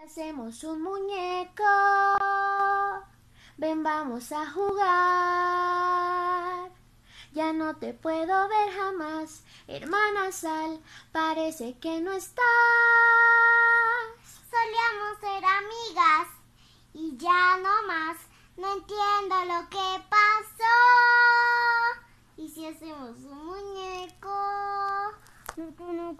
Hacemos un muñeco, ven vamos a jugar. Ya no te puedo ver jamás, hermana Sal, parece que no estás. Solíamos ser amigas y ya no más, no entiendo lo que pasó. ¿Y si hacemos un muñeco? No,